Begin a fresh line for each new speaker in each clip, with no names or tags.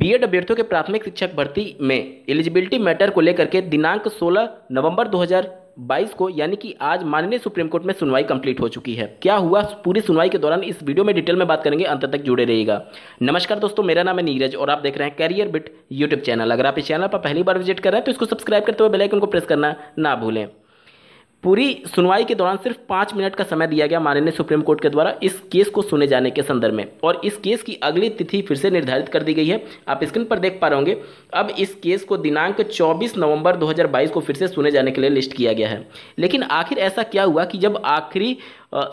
BEd अभ्यर्थियों के प्राथमिक शिक्षक भर्ती में एलिजिबिलिटी मैटर को लेकर के दिनांक 16 नवंबर 2022 को यानी कि आज माननीय सुप्रीम कोर्ट में सुनवाई कंप्लीट हो चुकी है क्या हुआ पूरी सुनवाई के दौरान इस वीडियो में डिटेल में बात करेंगे अंत तक जुड़े रहेगा नमस्कार दोस्तों मेरा नाम है नीरज और आप देख रहे हैं कैरियर बिट यूट्यूब चैनल अगर आप इस चैनल पर पहली बार विजिट कर रहे हैं तो इसको सब्सक्राइब करते हुए बेलाइकन को प्रेस करना ना भूलें पूरी सुनवाई के दौरान सिर्फ पाँच मिनट का समय दिया गया माननीय सुप्रीम कोर्ट के द्वारा इस केस को सुने जाने के संदर्भ में और इस केस की अगली तिथि फिर से निर्धारित कर दी गई है आप स्क्रीन पर देख पा रहे होंगे अब इस केस को दिनांक 24 नवंबर 2022 को फिर से सुने जाने के लिए लिस्ट किया गया है लेकिन आखिर ऐसा क्या हुआ कि जब आखिरी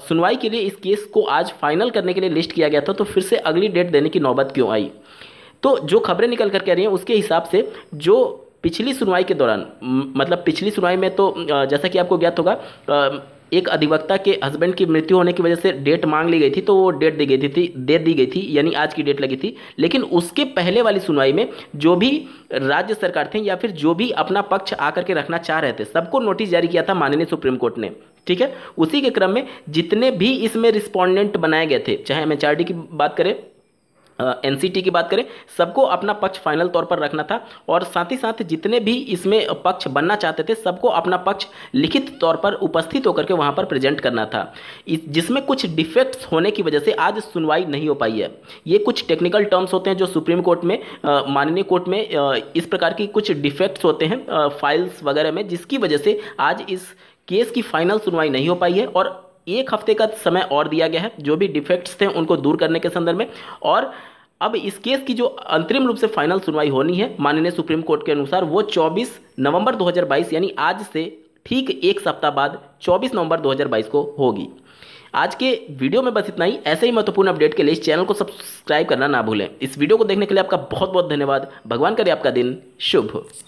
सुनवाई के लिए इस केस को आज फाइनल करने के लिए लिस्ट किया गया था तो फिर से अगली डेट देने की नौबत क्यों आई तो जो खबरें निकल कर कह रही हैं उसके हिसाब से जो पिछली सुनवाई के दौरान मतलब पिछली सुनवाई में तो जैसा कि आपको ज्ञात होगा एक अधिवक्ता के हस्बैंड की मृत्यु होने की वजह से डेट मांग ली गई थी तो वो डेट दी गई थी, थी दे दी गई थी यानी आज की डेट लगी थी लेकिन उसके पहले वाली सुनवाई में जो भी राज्य सरकार थे या फिर जो भी अपना पक्ष आकर के रखना चाह रहे थे सबको नोटिस जारी किया था माननीय सुप्रीम कोर्ट ने ठीक है उसी के क्रम में जितने भी इसमें रिस्पॉन्डेंट बनाए गए थे चाहे एम की बात करें एन की बात करें सबको अपना पक्ष फाइनल तौर पर रखना था और साथ ही साथ जितने भी इसमें पक्ष बनना चाहते थे सबको अपना पक्ष लिखित तौर पर उपस्थित होकर के वहाँ पर प्रेजेंट करना था जिसमें कुछ डिफेक्ट्स होने की वजह से आज सुनवाई नहीं हो पाई है ये कुछ टेक्निकल टर्म्स होते हैं जो सुप्रीम कोर्ट में माननीय कोर्ट में आ, इस प्रकार की कुछ डिफेक्ट्स होते हैं फाइल्स वगैरह में जिसकी वजह से आज इस केस की फाइनल सुनवाई नहीं हो पाई है और एक हफ्ते का समय और दिया गया है जो भी डिफेक्ट्स थे उनको दूर करने के संदर्भ में और अब इस केस की जो अंतरिम रूप से फाइनल सुनवाई होनी है माननीय सुप्रीम कोर्ट के अनुसार वो 24 नवंबर 2022 यानी आज से ठीक एक सप्ताह बाद 24 नवंबर 2022 को होगी आज के वीडियो में बस इतना ही ऐसे ही महत्वपूर्ण अपडेट के लिए इस चैनल को सब्सक्राइब करना ना भूलें इस वीडियो को देखने के लिए आपका बहुत बहुत धन्यवाद भगवान करे आपका दिन शुभ